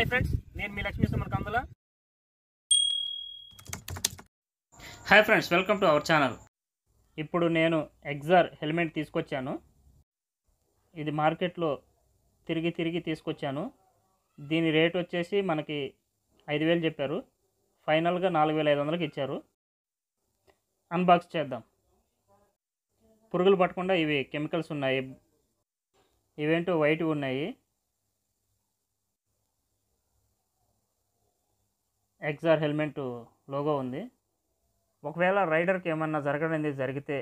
hi friends నేను మీ Lakshmi Sumar Kandula hi friends welcome to our channel ఇప్పుడు నేను ఎగ్జార్ హెల్మెట్ తీసుకొచ్చాను ఇది మార్కెట్లో తిరిగి తిరిగి తీసుకొచ్చాను దీని రేట్ వచ్చేసి మనకి ఐదు వేలు చెప్పారు ఫైనల్గా నాలుగు వేల ఐదు వందలకి ఇచ్చారు అన్బాక్స్ చేద్దాం పురుగులు పట్టకుండా ఇవి కెమికల్స్ ఉన్నాయి ఇవేంటో వైట్ ఉన్నాయి ఎక్స్ఆర్ హెల్మెట్ లోగో ఉంది ఒకవేళ రైడర్కి ఏమన్నా జరగడం జరిగితే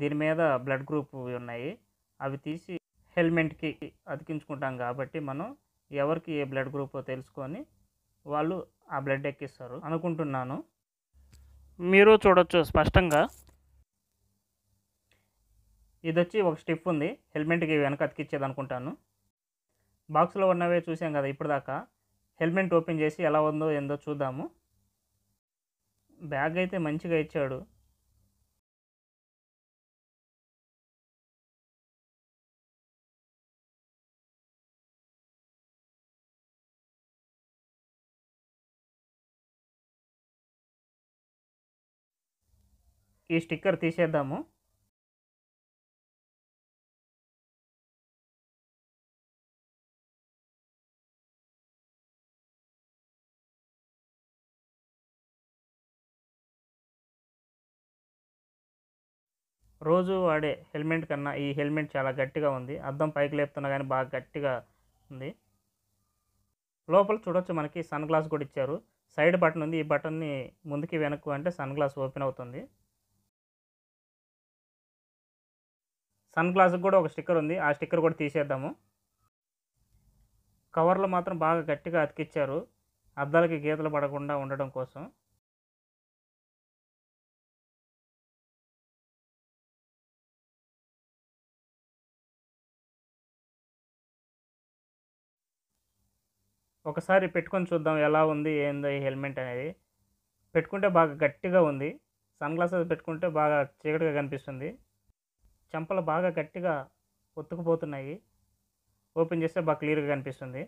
దీని మీద బ్లడ్ గ్రూప్ ఉన్నాయి అవి తీసి హెల్మెట్కి అతికించుకుంటాం కాబట్టి మనం ఎవరికి ఏ బ్లడ్ గ్రూప్ తెలుసుకొని వాళ్ళు ఆ బ్లడ్ ఎక్కిస్తారు అనుకుంటున్నాను మీరు చూడొచ్చు స్పష్టంగా ఇది వచ్చి ఒక స్టిప్ ఉంది హెల్మెట్కి వెనక అతికిచ్చేది అనుకుంటాను బాక్స్లో ఉన్నవే చూసాం కదా ఇప్పుడు దాకా హెల్మెట్ ఓపెన్ చేసి ఎలా ఉందో ఏందో చూద్దాము బ్యాగ్ అయితే మంచిగా ఇచ్చాడు ఈ స్టిక్కర్ తీసేద్దాము రోజు వాడే హెల్మెట్ కన్నా ఈ హెల్మెట్ చాలా గట్టిగా ఉంది అద్దం పైకి లేపుతున్నా కానీ బాగా గట్టిగా ఉంది లోపల చూడొచ్చు మనకి సన్ గ్లాస్ కూడా ఇచ్చారు సైడ్ బటన్ ఉంది ఈ బటన్ని ముందుకి వెనక్కు అంటే సన్ గ్లాస్ ఓపెన్ అవుతుంది సన్ గ్లాస్కి కూడా ఒక స్టిక్కర్ ఉంది ఆ స్టిక్కర్ కూడా తీసేద్దాము కవర్లు మాత్రం బాగా గట్టిగా అతికిచ్చారు అద్దాలకి గీతలు పడకుండా ఉండడం కోసం ఒకసారి పెట్టుకొని చూద్దాం ఎలా ఉంది ఏందో ఈ హెల్మెట్ అనేది పెట్టుకుంటే బాగా గట్టిగా ఉంది సన్ గ్లాసెస్ పెట్టుకుంటే బాగా చీకటిగా కనిపిస్తుంది చెంపలు బాగా గట్టిగా ఒత్తుకుపోతున్నాయి ఓపెన్ చేస్తే బాగా క్లియర్గా కనిపిస్తుంది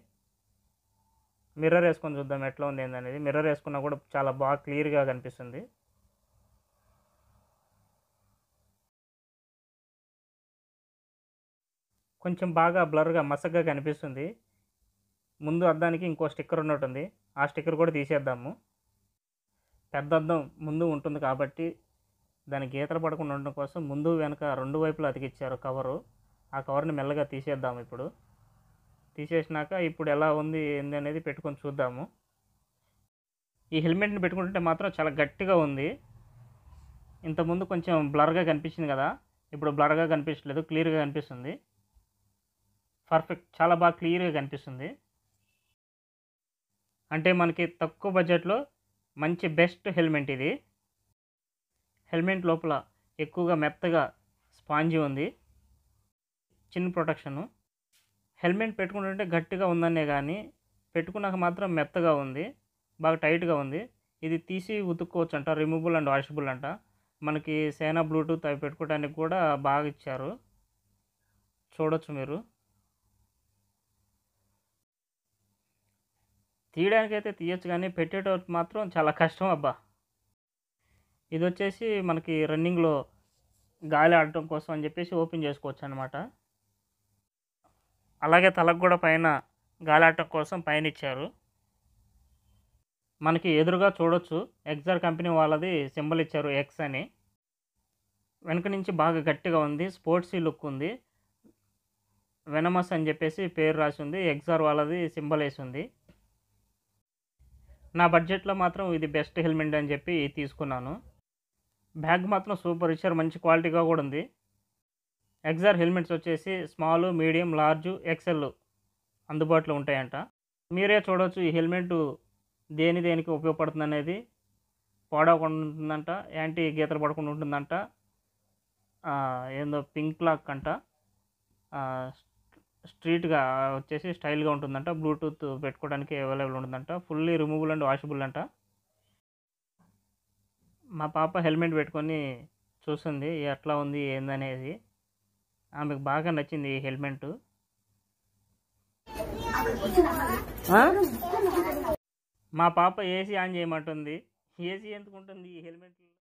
మిర్రర్ వేసుకొని చూద్దాం ఎట్లా ఉంది ఏందనేది మిర్రర్ వేసుకున్నా కూడా చాలా బాగా క్లియర్గా కనిపిస్తుంది కొంచెం బాగా బ్లర్గా మసగ్గా కనిపిస్తుంది ముందు అద్దానికి ఇంకో స్టిక్కర్ ఉన్నట్టుంది ఆ స్టిక్కర్ కూడా తీసేద్దాము పెద్ద అద్దం ముందు ఉంటుంది కాబట్టి దానికి గీతలు పడకుండా ఉండడం కోసం ముందు వెనక రెండు వైపులు అతికిచ్చారు కవరు ఆ కవర్ని మెల్లగా తీసేద్దాము ఇప్పుడు తీసేసినాక ఇప్పుడు ఎలా ఉంది ఏంది అనేది పెట్టుకొని చూద్దాము ఈ హెల్మెట్ని పెట్టుకుంటుంటే మాత్రం చాలా గట్టిగా ఉంది ఇంతకుముందు కొంచెం బ్లర్గా కనిపించింది కదా ఇప్పుడు బ్లర్గా కనిపించలేదు క్లియర్గా కనిపిస్తుంది పర్ఫెక్ట్ చాలా బాగా క్లియర్గా కనిపిస్తుంది అంటే మనకి తక్కువ బడ్జెట్లో మంచి బెస్ట్ హెల్మెట్ ఇది హెల్మెట్ లోపల ఎక్కువగా మెత్తగా స్పాంజీ ఉంది చిన్న ప్రొటెక్షను హెల్మెట్ పెట్టుకుంటుంటే గట్టిగా ఉందనే కానీ పెట్టుకున్నాక మాత్రం మెత్తగా ఉంది బాగా టైట్గా ఉంది ఇది తీసి ఉతుక్కోవచ్చు అంట రిమూవబుల్ అండ్ వాషబుల్ అంట మనకి సేనా బ్లూటూత్ అవి పెట్టుకోవడానికి కూడా బాగా ఇచ్చారు చూడొచ్చు మీరు తీయడానికైతే తీయచ్చు కానీ పెట్టేటప్పుడు మాత్రం చాలా కష్టం అబ్బా ఇది వచ్చేసి మనకి రన్నింగ్లో గాలి ఆడటం కోసం అని చెప్పేసి ఓపెన్ చేసుకోవచ్చు అనమాట అలాగే తలకు కూడా పైన గాలి ఆడటం కోసం పైన ఇచ్చారు మనకి ఎదురుగా చూడొచ్చు ఎగ్జార్ కంపెనీ వాళ్ళది సింబల్ ఇచ్చారు ఎక్స్ అని వెనక నుంచి బాగా గట్టిగా ఉంది స్పోర్ట్స్ లుక్ ఉంది వెనమస్ అని చెప్పేసి పేరు రాసి ఉంది ఎగ్జార్ వాళ్ళది సింబల్ వేసి ఉంది నా బడ్జెట్లో మాత్రం ఇది బెస్ట్ హెల్మెట్ అని చెప్పి తీసుకున్నాను బ్యాగ్ మాత్రం సూపర్ ఇచ్చారు మంచి క్వాలిటీగా కూడా ఉంది ఎగ్జార్ హెల్మెట్స్ వచ్చేసి స్మాల్ మీడియం లార్జ్ ఎక్సెల్ అందుబాటులో ఉంటాయంట మీరే చూడవచ్చు ఈ హెల్మెట్ దేని దేనికి ఉపయోగపడుతుంది అనేది పాడవకుండా ఉంటుందంట యాంటీ గీతలు పడకుండా ఉంటుందంట ఏందో పింక్ లాక్ అంట స్ట్రీట్గా వచ్చేసి స్టైల్గా ఉంటుందంట బ్లూటూత్ పెట్టుకోవడానికి అవైలబుల్ ఉంటుందంట ఫుల్లీ రిమూవబుల్ అండ్ వాషబుల్ అంట మా పాప హెల్మెట్ పెట్టుకొని చూస్తుంది ఎట్లా ఉంది ఏందనేది ఆమెకు బాగా నచ్చింది ఈ హెల్మెట్ మా పాప ఏసీ ఆన్ చేయమంటుంది ఏసీ ఎందుకుంటుంది ఈ హెల్మెట్